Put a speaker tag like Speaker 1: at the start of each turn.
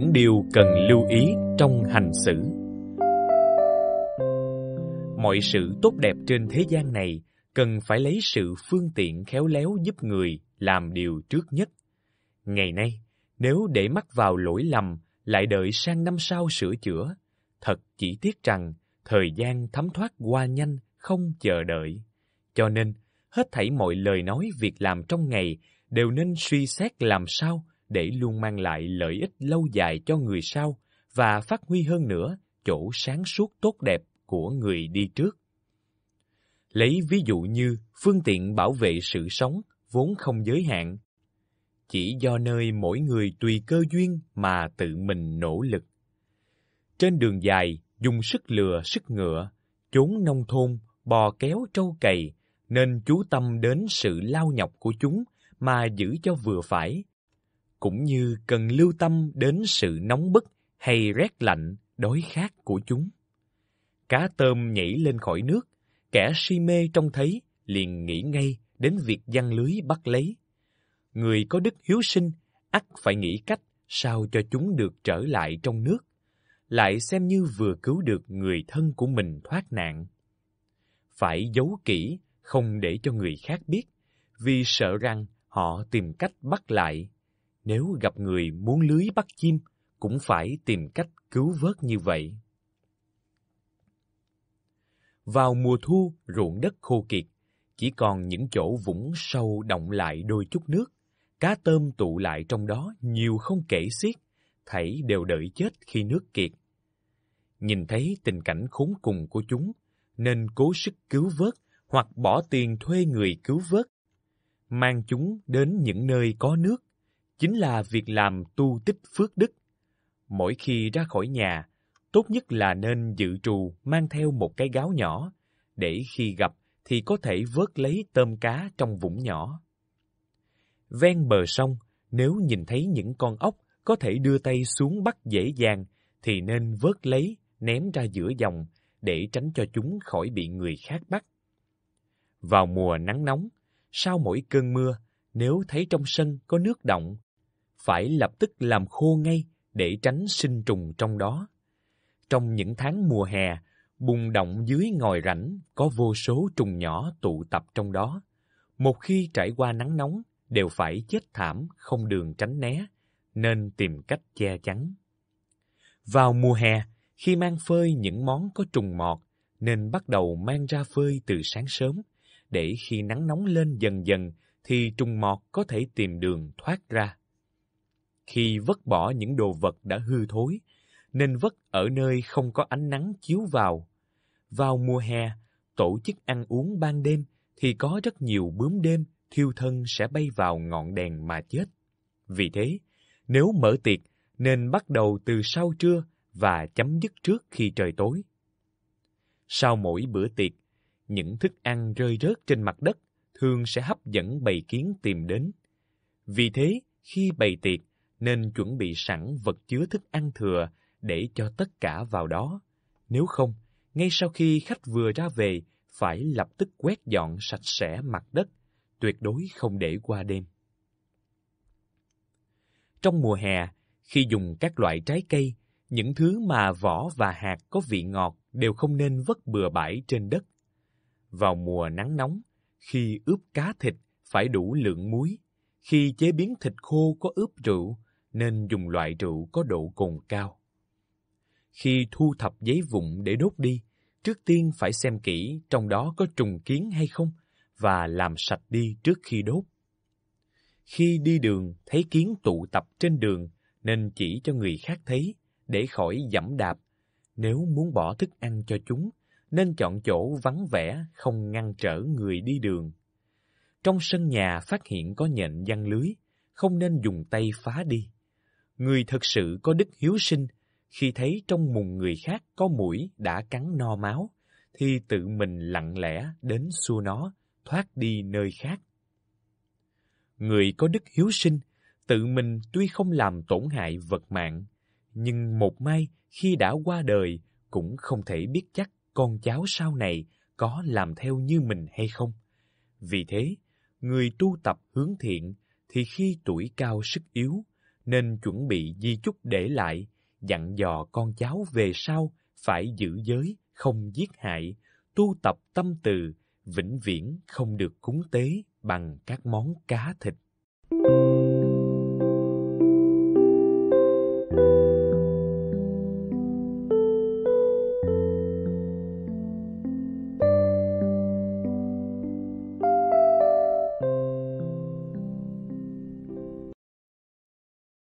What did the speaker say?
Speaker 1: những điều cần lưu ý trong hành xử. Mọi sự tốt đẹp trên thế gian này cần phải lấy sự phương tiện khéo léo giúp người làm điều trước nhất. Ngày nay, nếu để mắc vào lỗi lầm lại đợi sang năm sau sửa chữa, thật chỉ tiếc rằng thời gian thấm thoát qua nhanh không chờ đợi. Cho nên, hết thảy mọi lời nói việc làm trong ngày đều nên suy xét làm sao để luôn mang lại lợi ích lâu dài cho người sau và phát huy hơn nữa chỗ sáng suốt tốt đẹp của người đi trước. Lấy ví dụ như phương tiện bảo vệ sự sống vốn không giới hạn. Chỉ do nơi mỗi người tùy cơ duyên mà tự mình nỗ lực. Trên đường dài, dùng sức lừa sức ngựa, chốn nông thôn, bò kéo trâu cày, nên chú tâm đến sự lao nhọc của chúng mà giữ cho vừa phải, cũng như cần lưu tâm đến sự nóng bức hay rét lạnh, đối khác của chúng. Cá tôm nhảy lên khỏi nước, kẻ si mê trông thấy liền nghĩ ngay đến việc giăng lưới bắt lấy. Người có đức hiếu sinh ắt phải nghĩ cách sao cho chúng được trở lại trong nước, lại xem như vừa cứu được người thân của mình thoát nạn. Phải giấu kỹ, không để cho người khác biết, vì sợ rằng họ tìm cách bắt lại nếu gặp người muốn lưới bắt chim, cũng phải tìm cách cứu vớt như vậy. Vào mùa thu, ruộng đất khô kiệt, chỉ còn những chỗ vũng sâu động lại đôi chút nước, cá tôm tụ lại trong đó nhiều không kể xiết, thảy đều đợi chết khi nước kiệt. Nhìn thấy tình cảnh khốn cùng của chúng, nên cố sức cứu vớt hoặc bỏ tiền thuê người cứu vớt, mang chúng đến những nơi có nước chính là việc làm tu tích phước đức. Mỗi khi ra khỏi nhà, tốt nhất là nên dự trù mang theo một cái gáo nhỏ, để khi gặp thì có thể vớt lấy tôm cá trong vũng nhỏ. Ven bờ sông, nếu nhìn thấy những con ốc có thể đưa tay xuống bắt dễ dàng, thì nên vớt lấy, ném ra giữa dòng, để tránh cho chúng khỏi bị người khác bắt. Vào mùa nắng nóng, sau mỗi cơn mưa, nếu thấy trong sân có nước động, phải lập tức làm khô ngay để tránh sinh trùng trong đó. Trong những tháng mùa hè, bùn động dưới ngòi rảnh có vô số trùng nhỏ tụ tập trong đó. Một khi trải qua nắng nóng, đều phải chết thảm không đường tránh né, nên tìm cách che chắn. Vào mùa hè, khi mang phơi những món có trùng mọt, nên bắt đầu mang ra phơi từ sáng sớm, để khi nắng nóng lên dần dần thì trùng mọt có thể tìm đường thoát ra khi vứt bỏ những đồ vật đã hư thối, nên vứt ở nơi không có ánh nắng chiếu vào. Vào mùa hè, tổ chức ăn uống ban đêm thì có rất nhiều bướm đêm thiêu thân sẽ bay vào ngọn đèn mà chết. Vì thế, nếu mở tiệc nên bắt đầu từ sau trưa và chấm dứt trước khi trời tối. Sau mỗi bữa tiệc, những thức ăn rơi rớt trên mặt đất thường sẽ hấp dẫn bầy kiến tìm đến. Vì thế, khi bày tiệc, nên chuẩn bị sẵn vật chứa thức ăn thừa để cho tất cả vào đó. Nếu không, ngay sau khi khách vừa ra về, phải lập tức quét dọn sạch sẽ mặt đất, tuyệt đối không để qua đêm. Trong mùa hè, khi dùng các loại trái cây, những thứ mà vỏ và hạt có vị ngọt đều không nên vứt bừa bãi trên đất. Vào mùa nắng nóng, khi ướp cá thịt phải đủ lượng muối, khi chế biến thịt khô có ướp rượu nên dùng loại rượu có độ cồn cao. Khi thu thập giấy vụn để đốt đi, trước tiên phải xem kỹ trong đó có trùng kiến hay không và làm sạch đi trước khi đốt. Khi đi đường thấy kiến tụ tập trên đường nên chỉ cho người khác thấy để khỏi dẫm đạp. Nếu muốn bỏ thức ăn cho chúng nên chọn chỗ vắng vẻ không ngăn trở người đi đường. Trong sân nhà phát hiện có nhện giăng lưới, không nên dùng tay phá đi người thật sự có đức hiếu sinh, khi thấy trong mùng người khác có mũi đã cắn no máu, thì tự mình lặng lẽ đến xua nó, thoát đi nơi khác. Người có đức hiếu sinh, tự mình tuy không làm tổn hại vật mạng, nhưng một may khi đã qua đời cũng không thể biết chắc con cháu sau này có làm theo như mình hay không. Vì thế, người tu tập hướng thiện thì khi tuổi cao sức yếu, nên chuẩn bị di chúc để lại, dặn dò con cháu về sau phải giữ giới, không giết hại, tu tập tâm từ, vĩnh viễn không được cúng tế bằng các món cá thịt. Thank you.